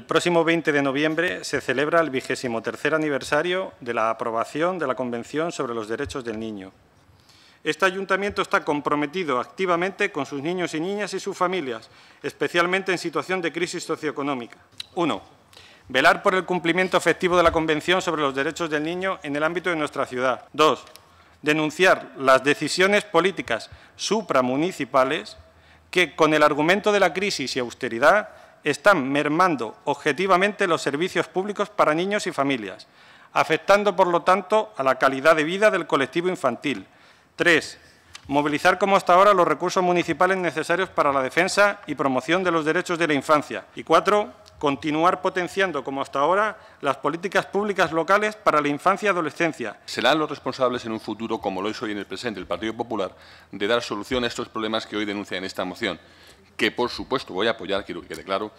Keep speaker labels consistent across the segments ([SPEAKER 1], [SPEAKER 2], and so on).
[SPEAKER 1] El próximo 20 de noviembre se celebra el vigésimo tercer aniversario de la aprobación de la Convención sobre los Derechos del Niño. Este ayuntamiento está comprometido activamente con sus niños y niñas y sus familias, especialmente en situación de crisis socioeconómica. 1. Velar por el cumplimiento efectivo de la Convención sobre los Derechos del Niño en el ámbito de nuestra ciudad. 2. Denunciar las decisiones políticas supramunicipales que, con el argumento de la crisis y austeridad, están mermando objetivamente los servicios públicos para niños y familias, afectando, por lo tanto, a la calidad de vida del colectivo infantil. Tres, movilizar como hasta ahora los recursos municipales necesarios para la defensa y promoción de los derechos de la infancia. Y cuatro, continuar potenciando como hasta ahora las políticas públicas locales para la infancia y adolescencia. Serán los responsables en un futuro, como lo es hoy en el presente el Partido Popular, de dar solución a estos problemas que hoy denuncia en esta moción, que por supuesto voy a apoyar, quiero que quede claro,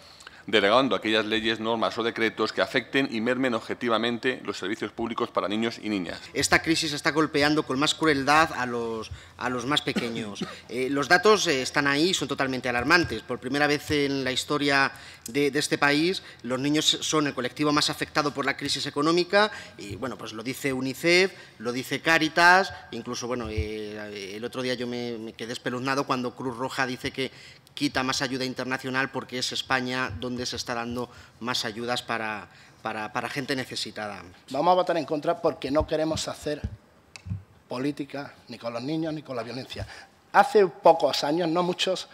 [SPEAKER 1] delegando aquellas leyes, normas o decretos que afecten y mermen objetivamente los servicios públicos para niños y niñas.
[SPEAKER 2] Esta crisis está golpeando con más crueldad a los, a los más pequeños. Eh, los datos eh, están ahí, son totalmente alarmantes. Por primera vez en la historia de, este país, los niños son el colectivo más afectado por la crisis económica y, bueno, pues lo dice UNICEF, lo dice Cáritas, incluso, bueno, eh, el otro día yo me, me quedé espeluznado cuando Cruz Roja dice que quita más ayuda internacional porque es España donde donde se está dando más ayudas para, gente necesitada.
[SPEAKER 3] Vamos a votar en contra porque no queremos hacer política ni con los niños ni con la violencia. Hace pocos años, no muchos,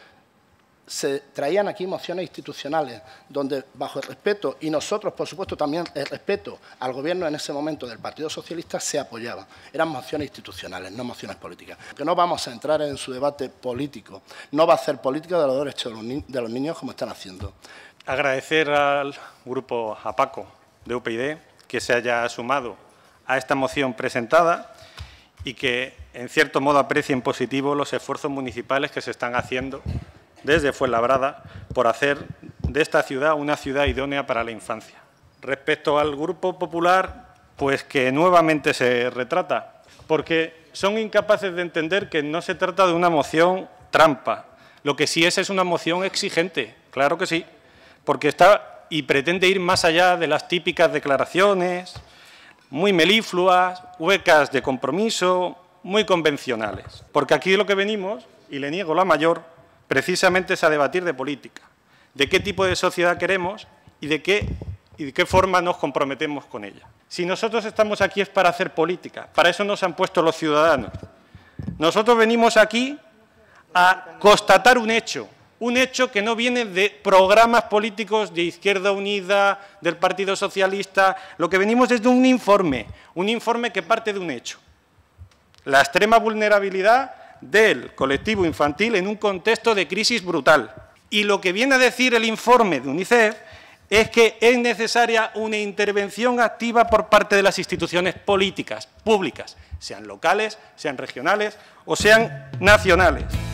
[SPEAKER 3] se traían aquí mociones institucionales donde, bajo el respeto, y nosotros, por supuesto, también el respeto al gobierno en ese momento del Partido Socialista, se apoyaba. Eran mociones institucionales, no mociones políticas. Que no vamos a entrar en su debate político, no va a hacer política de los derechos de los niños como están haciendo
[SPEAKER 1] agradecer al grupo APACO de UPyD que se haya sumado a esta moción presentada y que, en cierto modo, aprecie en positivo los esfuerzos municipales que se están haciendo desde Fuenlabrada por hacer de esta ciudad una ciudad idónea para la infancia. Respecto al Grupo Popular, pues que nuevamente se retrata, porque son incapaces de entender que no se trata de una moción trampa. Lo que sí es es una moción exigente, claro que sí porque está y pretende ir más allá de las típicas declaraciones, muy melifluas, huecas de compromiso, muy convencionales. Porque aquí lo que venimos, y le niego la mayor, precisamente es a debatir de política, de qué tipo de sociedad queremos y de qué, y de qué forma nos comprometemos con ella. Si nosotros estamos aquí es para hacer política, para eso nos han puesto los ciudadanos. Nosotros venimos aquí a constatar un hecho, un hecho que no viene de programas políticos de Izquierda Unida, del Partido Socialista. Lo que venimos es de un informe, un informe que parte de un hecho. La extrema vulnerabilidad del colectivo infantil en un contexto de crisis brutal. Y lo que viene a decir el informe de UNICEF es que es necesaria una intervención activa por parte de las instituciones políticas, públicas, sean locales, sean regionales o sean nacionales.